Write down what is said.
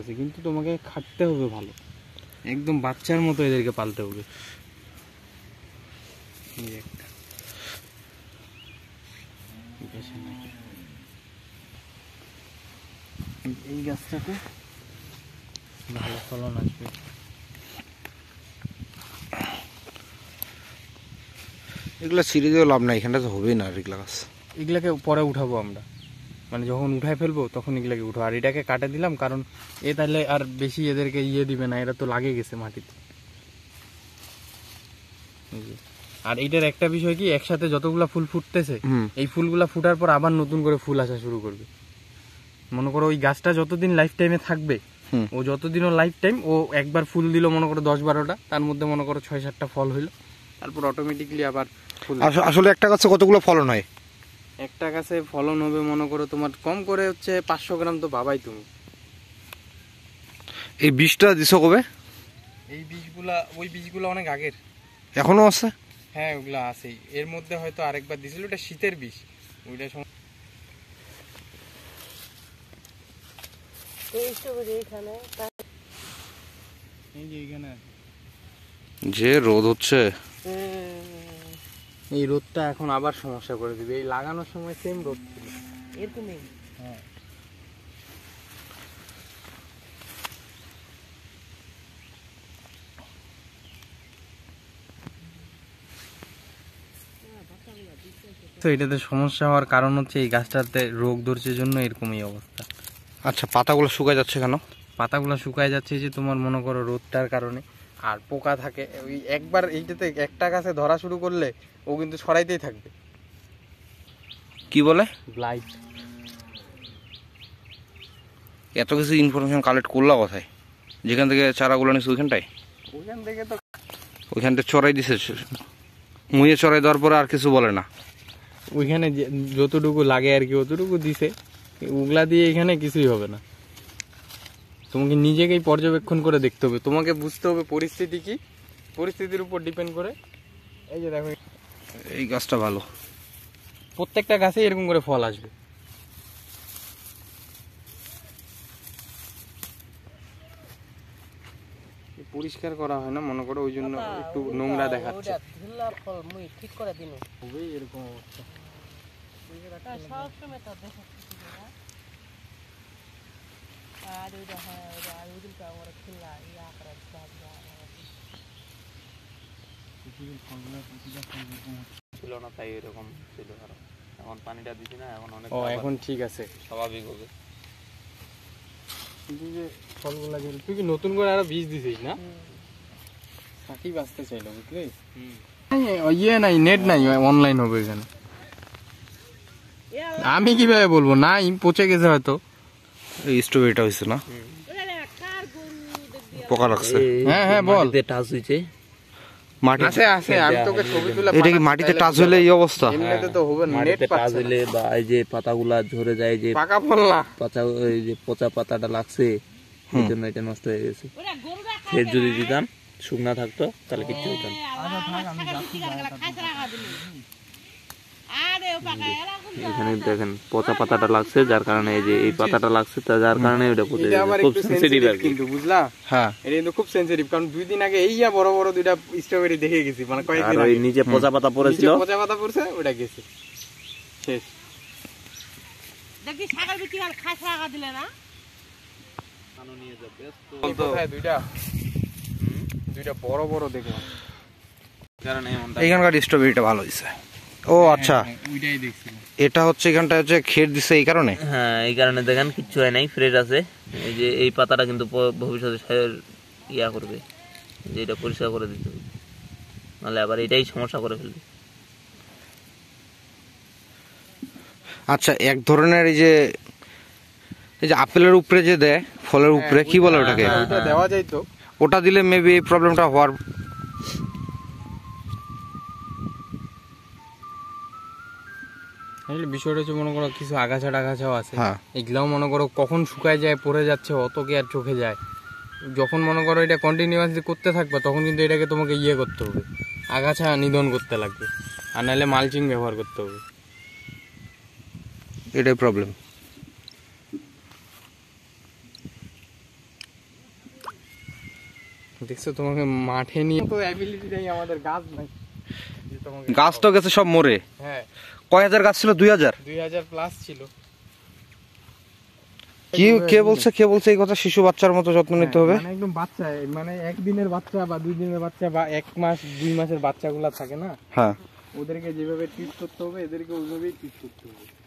আছে কিন্তু তোমাকে খাটতে হবে ভালো একদম বাচ্চার মতো এদেরকে পালতে হবে এই গাছটাতে ভালো ফলন আসবে এগুলা ছিঁড়ে দিয়ে লাভ নাই এখানটা তো হবেই না এগুলা গাছ এগুলাকে পরে উঠাবো আমরা মানে যখন উঠায় ফেলবো তখন এগুলোকে উঠো আর এটাকে কাটে দিলাম কারণ এ তাহলে আর বেশি এদেরকে ইয়ে দিবে না এরা তো লাগে গেছে মাটিতে আর এটার একটা বিষয় কি একসাথে যতগুলো ফুল ফুটতেছে এই ফুলগুলো ফুটার পর আবার নতুন করে ফুল আসা শুরু করবে মনে করো ওই গাছটা যতদিন লাইফ টাইমে থাকবে ও যতদিন ও লাইফ টাইম ও একবার ফুল দিল মনে করো দশ বারোটা তার মধ্যে মনে করো ছয় সাতটা ফল হইলো তারপর অটোমেটিকলি আবার আসলে একটা গাছে কতগুলো ফলন হয় একটা গাছে ফলন হবে মনে করো তোমার কম করে হচ্ছে পাঁচশো গ্রাম তো বাবাই তুমি এই বীজটা দিছো কবে এই বীজগুলা ওই বীজগুলো অনেক আগের এখনো আছে হ্যাঁ ওগুলো আছেই এর মধ্যে হয়তো আরেকবার দিয়েছিল ওটা শীতের বীজ ওইটা যে রোদ হচ্ছে এই রোদটা এখন আবার সমস্যা করে দিবে এই লাগানোর সময় সেম রোদ ছিল এরকমই হ্যাঁ। তো এটাতে সমস্যা হওয়ার কারণ হচ্ছে এই গাছটাতে রোগ ধরছে জন্য এরকমই অবস্থা আচ্ছা পাতাগুলো শুকায় যাচ্ছে কেন পাতাগুলো শুকায় যাচ্ছে যে তোমার মনে করো রোদটার কারণে আর পোকা থাকে ওই একবার এইটাতে একটা গাছে ধরা শুরু করলে ও কিন্তু ছড়াইতেই থাকবে কি বলে ব্লাইট এত কিছু ইনফরমেশন কালেক্ট করলো কোথায় যেখান থেকে চারাগুলো নিস ওইখানটায় ওইখান থেকে তো ওইখানটা চড়াই দিছে মুয়ে চড়াই দেওয়ার পরে আর কিছু বলে না ওইখানে যতটুকু লাগে আর কি অতটুকু দিছে ওগুলা দিয়ে এখানে কিছুই হবে না তোমাকে নিজেকেই পর্যবেক্ষণ করে দেখতে হবে তোমাকে বুঝতে হবে পরিস্থিতি কি পরিস্থিতির উপর ডিপেন্ড করে এই যে দেখো এই গাছটা ভালো প্রত্যেকটা গাছে এরকম করে ফল আসবে পরিষ্কার করা হয় না মনে করো ওই জন্য একটু নোংরা দেখাচ্ছে ঠিক করে দিন খুবই এরকম অবস্থা না তাই এরকম ছিল এখন পানিটা দিছি না এখন অনেক ও এখন ঠিক আছে স্বাভাবিক হবে যে ফলগুলো তুই কি নতুন করে আরো বীজ দিছিস না সাকিব আসতে চাইলো বুঝলি ইয়ে নাই নেট নাই অনলাইন হবে এখানে আমি কিভাবে বলবো নাই পচে গেছে হয়তো না পোকা লাগছে হ্যাঁ হ্যাঁ বল টাচ হ্যাঁ, মাটিতে টাচ হলে এই অবস্থা মাটিতে টাচ হলে বা এই যে পাতাগুলা ঝরে যায় যে পচা পাতাটা লাগছে এই জন্য এটা নষ্ট হয়ে গেছে ফের যদি দিতাম শুকনা থাকতো তাহলে কিছু হইতাম এখানে দেখেন পচা পাতাটা লাগছে যার কারণে এই যে এই পাতাটা লাগছে তা যার কারণে এটা পচে খুব সেনসিটিভ আর কিন্তু বুঝলা হ্যাঁ এটা কিন্তু খুব সেনসিটিভ কারণ দুই দিন আগে এই যা বড় বড় দুইটা স্ট্রবেরি দেখে গেছি মানে কয়েকদিন আর ওই নিচে পচা পাতা পড়েছিল পচা পাতা পড়ছে ওটা গেছে শেষ দেখি শাকার বিটি আর খাসা আগা দিলে না আনো নিয়ে যা ব্যস্ত দুইটা দুইটা বড় বড় দেখলাম কারণ এখানকার স্ট্রবেরিটা ভালো হইছে ও আচ্ছা হ্যাঁ, হ্যাঁ, এটা হচ্ছে এখানটা হচ্ছে খের দিছে এই কারণে হ্যাঁ এই কারণে দেখেন কিচ্ছু হয় নাই আছে এই যে এই পাতাটা কিন্তু ভবিষ্যতে ইয়া করবে যে এটা পরিষ্কার করে দিতে নাহলে আবার এটাই সমস্যা করে ফেলবে আচ্ছা এক ধরনের এই যে এই যে আপেলের উপরে যে দেয় ফলের উপরে হ্যাঁ, কি বলে ওটাকে ওটা দিলে মেবি এই প্রবলেমটা হওয়ার বিষয়টা হচ্ছে মনে করো কিছু আগাছা টাগাছাও আছে হ্যাঁ। এগুলাও মনে করো কখন শুকায় যায় পড়ে যাচ্ছে অত কি আর চোখে যায় যখন মনে করো এটা কন্টিনিউয়াসলি করতে থাকবে তখন কিন্তু এটাকে তোমাকে ইয়ে করতে হবে আগাছা নিধন করতে লাগবে আর নাহলে মালচিং ব্যবহার করতে হবে এটাই প্রবলেম দেখছো তোমাকে মাঠে নিয়ে তো অ্যাবিলিটিটাই আমাদের গাছ নাই গাছ তো গেছে সব মরে হ্যাঁ কয় হাজার গাছ ছিল দুই হাজার প্লাস ছিল কি কে বলছে কে বলছে এই কথা শিশু বাচ্চার মতো যত্ন নিতে হ্যাঁ, হবে মানে একদম বাচ্চা মানে একদিনের বাচ্চা বা দুই দিনের বাচ্চা বা এক মাস দুই মাসের বাচ্চাগুলো থাকে না হ্যাঁ ওদেরকে যেভাবে ট্রিট করতে হবে এদেরকে ওইভাবেই ট্রিট করতে হবে